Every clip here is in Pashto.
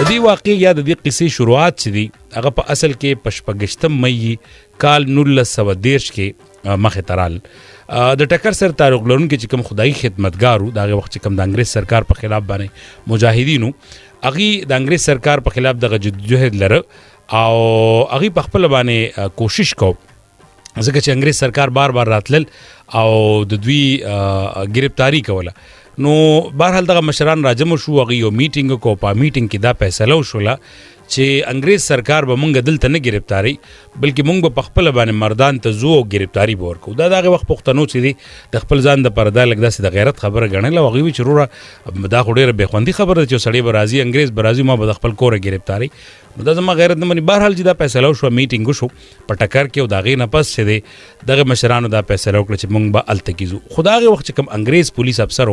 د دې واقعي یا د دې قصې شروعات چې دی هغه په اصل کې پشپګشتم مې کال 1910 کې مخه ترال د ټکر سر تعلق لرونکي چې کوم خدای خدمتګارو دغه وخت چې کوم د انګريز سرکار په خلاف باندې مجاهدینو اغي د انګريز سرکار په خلاف د جدوجہد لره او اغي په خپل باندې کوشش کو ځکه چې انګريز سرکار بار بار راتلل او د دوی گرفتاری کوله نو بهرحال دغه مشران راجم شو هغه یو میټینګ کو په میټینګ کې دا فیصله وشوله چې انګريز سرکار به مونږ دلته نه گرفتاری بلکې مونږ په خپل باندې مردان ته زو گرفتاری به ورکو دا دغه وخت پښتنو چې دي د خپل ځان د پردا لګ داسې د غیرت خبره غنل او غوي چې روره دا خو ډیره بخوندي خبره چې سړی به راځي انګريز به راځي ما به خپل کوره گرفتاری دا زما غیرت نه مني بهرحال چې دا فیصله شو میټینګ شو په ټکر کې او دا غي نه پس شه دي دغه مشرانو دا فیصله وکړه چې مونږ به التکیزو خدای وخت چې کوم انګريز پولیس افسر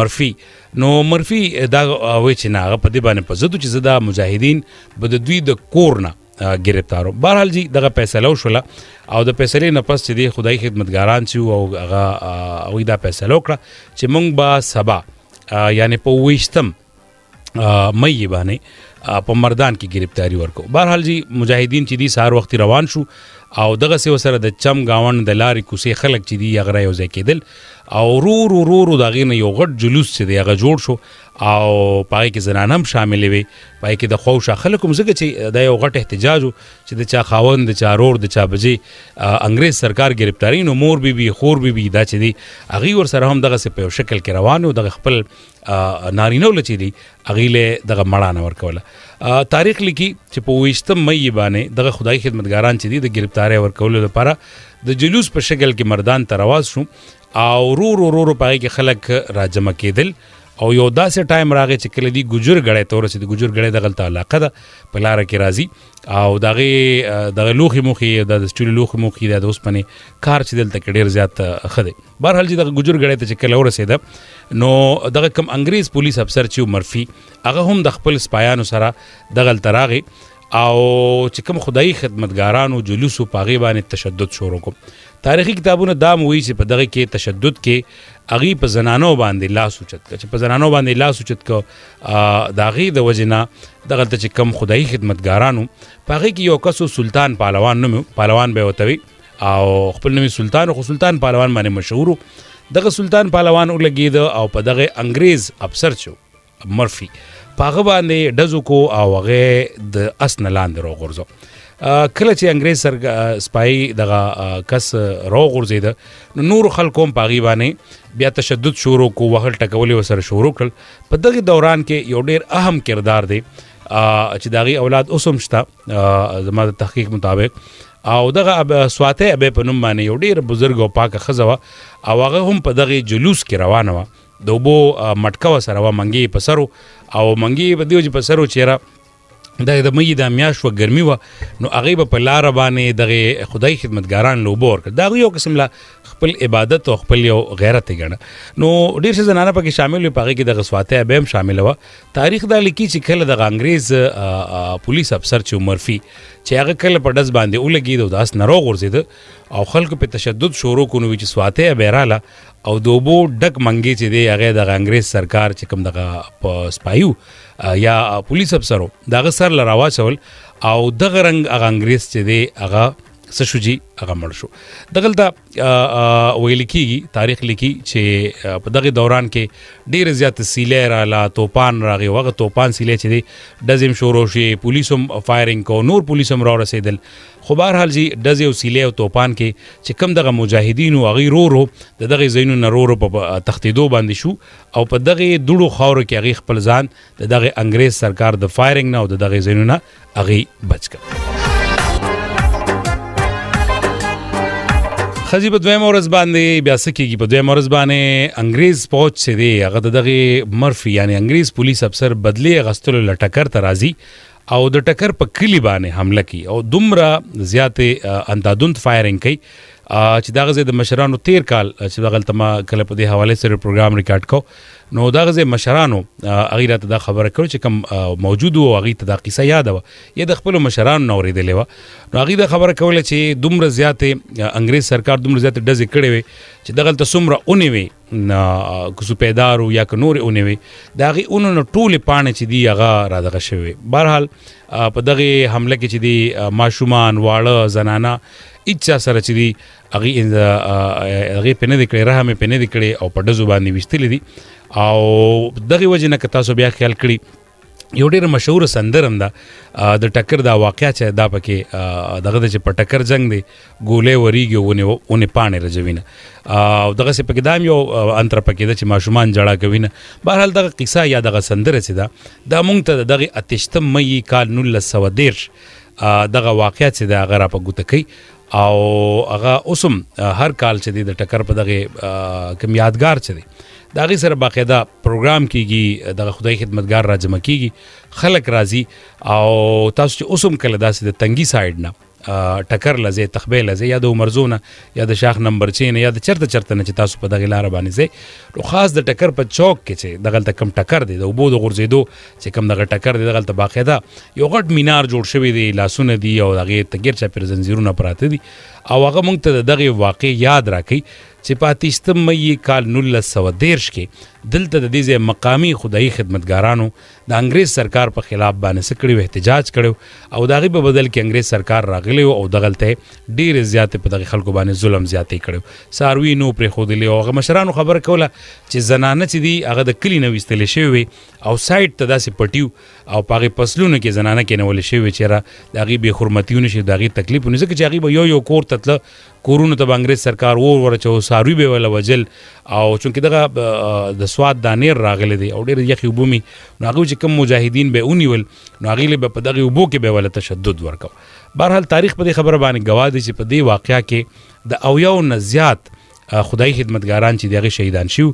مرفي نو مرفي دا وې چې نه هغه په دې باندې په زدو چې زدا مجاهدین به د دوی د کورنه ګرفتارو بهرحال جی دغه فیصله وشوله او د فیصلې نه پس چې د خدای خدمتګاران چې او هغه او دا فیصله وکړه چې موږ با سبا یعنی په وښتم مې باندې په مردان کې گرفتاری ورکو بهرحال جی مجاهدین چې دي سار وخت روان شو او دغه سه وسره د چم گاون د لارې کوسي خلک چې دي یغره یو ځای کېدل او رور رور د غینې یو غټ جلوس چې دی هغه جوړ شو او پای کې زنانم شامل وي پای کې د خوښ خلکو مزګه چې د یو غټ احتجاج چې د چا خاوند د چا رور د چا بجې انګريز سرکار گرفتاری نو مور بي بي خور بي بي دا چې دی اغي ور سره هم دغه په شکل کې روانو د خپل نارینو لچې دی اغي له دغه مړانه ورکوله تاریخ لیکي چې په وېشتم مې باندې دغه خدای خدمتګاران چې دی د گرفتاری ورکولو لپاره د جلوس په شکل کې مردان ته رواز شو او رور رور پای کې خلک راجمه کېدل او یو داسې ټایم راغی چې کله دی ګجر غړې تور چې د ګجر غړې د غلطه علاقه ده په لار کې راځي او دغه دغه لوخي مخي د سټول لوخي مخي د اوسپنې کار چې دلته کې ډیر زیات خده بهرحال چې د ګجر غړې ته چې کله ورسېده نو دغه کم انګريز پولیس افسر چې مرفي هغه هم د خپل سپایانو سره د غلطه راغی او چې کوم خدای خدمتګارانو جلوسو پاغي باندې تشدد شروع کوم تاریخي کتابونه دا موي چې په دغه کې تشدد کې اغي په زنانو باندې لاس اوچت چې په زنانو باندې لاس اوچت کو داغي د وجنا دغه چې کوم خدای خدمتګارانو پاغي کې یو کس سلطان پهلوان نوم پهلوان به وتوي او خپل نوم سلطان خو سلطان پهلوان باندې مشهور دغه سلطان پهلوان ولګید او په دغه انګريز افسر شو مرفي پاغه باندې دزو کو او هغه د اسن لاندې روغورځو کله چې انګريز سر سپای دغه کس روغورځید نو نور خلکو هم پاغي باندې بیا تشدد شروع کو وهل ټکولې وسره شروع کړل په دغه دوران کې یو ډیر اهم کردار دی چې داغي اولاد اوسم شته زموږ د تحقیق مطابق او دغه سواته به په نوم باندې یو ډیر بزرګ او پاکه خزوه او هغه هم په دغه جلوس کې روانه و د وبو مټکو سره و منګي په سرو او منګي په دیوج په سرو چیرې دا د مې د میاش و ګرمي و نو هغه په لار باندې د خدای خدمتګاران لوبور کړ دا یو قسم لا خپل عبادت او خپل یو غیرت ګڼه نو ډیر څه زنانه پکې شامل وي پغه کې د غسواته بهم شامل و تاریخ دا لیکي چې کله د انګريز پولیس افسر چې مرفي چې هغه کله په دز باندې ولګي د داس نرو غورځید او خلکو په تشدد شروع کونه وی چې سواته بیراله او دوبو ډک منګي چې دی هغه د انګريز سرکار چې کوم دغه سپایو یا پولیس افسرو دغه سر لراوا چول او دغه رنگ هغه انګريز چې دی هغه څه شو جی هغه مړ شو دغه دا ویل کیږي تاریخ لیکي چې په دغه دوران کې ډیر زیات سیلې را لا توپان راغی وغه توپان سیلې چې دی دزم شروع شي پولیسم فایرینګ کو نور پولیسم را رسیدل خو بهر حال جی دزه او سیلې او توپان کې چې کم دغه مجاهدین او غیر ورو دغه زینو نرورو په تختیدو باندې شو او په دغه دوړو خاور کې غی خپل ځان دغه انګريز سرکار د فایرینګ نه او دغه زینو نه اغي بچ کړ خځې په دویم ورځ باندې بیا سکیږي په دویم ورځ باندې انګريز پوهچ سي دی هغه دغه مرفي یعنی انګريز پولیس افسر بدلی غستلو لټکر ترازی او د ټکر په کلی باندې حمله کی او دومره زیات اندادوند فایرینګ کوي چې دا غزه د مشرانو تیر کال چې دغه تل ما کله په دې حواله سره پروګرام ریکارډ کو نو دا غزه مشرانو اغه راته دا خبره کړو چې کم موجود وو اغه ته دا قصه یاد و یا د خپل مشرانو نو ریدلې و نو اغه دا خبره کوله چې دومره زیاته انګريز سرکار دومره زیاته ډزې کړې وي چې دغه تل څومره اونې وي سپیدارو یا که نور اونوي دا غي اونونو ټوله پانه چې دی هغه را دغه شوی بهرحال په دغه حمله کې چې دی ماشومان واړه زنانه اچا سره چې دی هغه هغه پنه د کړي رحم پنه د کړي او په دزو باندې وشتل دي او دغه وجه نه که تاسو بیا خیال کړئ یو ډیر مشهور سندرم ده د ټکر دا واقعیا چې دا پکې دغه د چې په ټکر جنگ دی ګولې وریږي ونی ونی پانې رجوینه او دغه سپ کې دام یو انتر پکې د چې ماشومان جړه کوینه بهرحال دغه قصه یا دغه سندره چې ده د مونږ ته دغه اتشتم مې کال 1910 دغه واقعیا چې دا غره په ګوت کې او هغه اوسم هر کال چې د ټکر په دغه کم یادگار چي دا غي سره باقاعده پروګرام کیږي د خدای خدمتگار راځم کیږي خلک راځي او تاسو چې اوسم کله داسې د تنګي سایډ نه ټکر لزه تخبه لزه یا د عمرزونه یا د شاخ نمبر 6 یا د چرته چرته نه چې تاسو په دغه لار باندې زه نو خاص د ټکر په چوک کې چې دغه ته کم ټکر دی د وبو د غرزیدو چې کم دغه ټکر دی دغه ته باقاعده یو غټ مینار جوړ شوی دی لاسونه دی او دغه تګیر چا پر زنجیرونه پراته دي او هغه مونږ ته دغه واقع یاد راکړي چې پاتېشتم مې کال 1913 کې دلته د دې مقامی خدای خدمتګارانو د انګريز سرکار په خلاف باندې سکړي احتجاج کړو او داغي په بدل کې انګريز سرکار راغلی او دغلته ډیر زیات په دغه خلکو باندې ظلم زیاتې کړو ساروی نو پر خودلې او هغه مشرانو خبر کوله چې زنانه چې دی هغه د کلی نو وستلې شوی او سایت ته داسې پټیو او پاغه پسلونو کې زنانه کې نو ولې شوی چې را دغه به حرمتیونه شي دغه تکلیفونه ځکه چې هغه یو یو کور تتله کورونو ته انګريز سرکار ور ورچو ساروي به ولا وجل او چونکه دغه د سواد دانیر راغله دي او ډیر یخي وبومي نو هغه چې کم مجاهدین به اونیول نو هغه له په دغه وبو کې به ولا تشدد ورکاو بهرحال تاریخ په دې خبره باندې گواه دي چې په دې واقعیا کې د اویاو نه زیات خدای خدمتګاران چې دغه شهیدان شو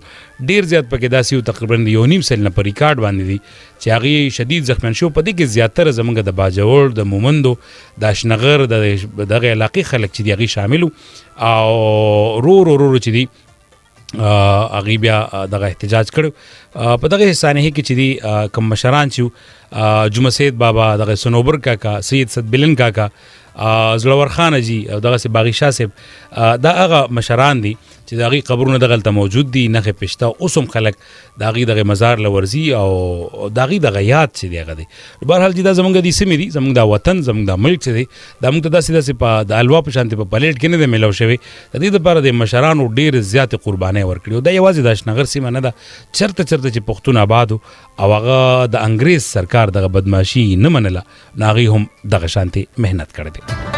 ډیر زیات پکې داسې تقریبا یو نیم سل نه پر ریکارډ باندې دي چې هغه شدید زخمیان شو په دې کې زیاتره زمونږ د باجوړ د مومندو د شنغر د دغه علاقې خلک چې دغه شامل او رو رو رو چې دي اغي بیا دغه احتجاج کړو په دغه سانحه کې چې دي کم مشران چې جمعه سید بابا دغه سنوبر کاکا سید صد بلن کاکا زلور خان جی او دغه سی باغی شاه صاحب دا هغه مشران دي چې دغه قبرونه دغه ته موجود دي نه پښتا اوسم خلک دغه دغه مزار لورزی او دغه دغه یاد چې دغه دي بهرحال جی دا زمونږ دي سیمه دي زمونږ دا وطن زمونږ دا ملک چې دي دا موږ داسې داسې په د الوا په شانتي په پلیټ کې نه دی ملو شوی د دې لپاره د مشرانو ډیر زیات قرباني ورکړي دا یوازې د شنغر سیمه نه ده چرته چرته چې پښتون آباد او هغه د انګريز سرکار دغه بدمعشي نه منله ناغي هم دغه شانتي مهنت کړې Música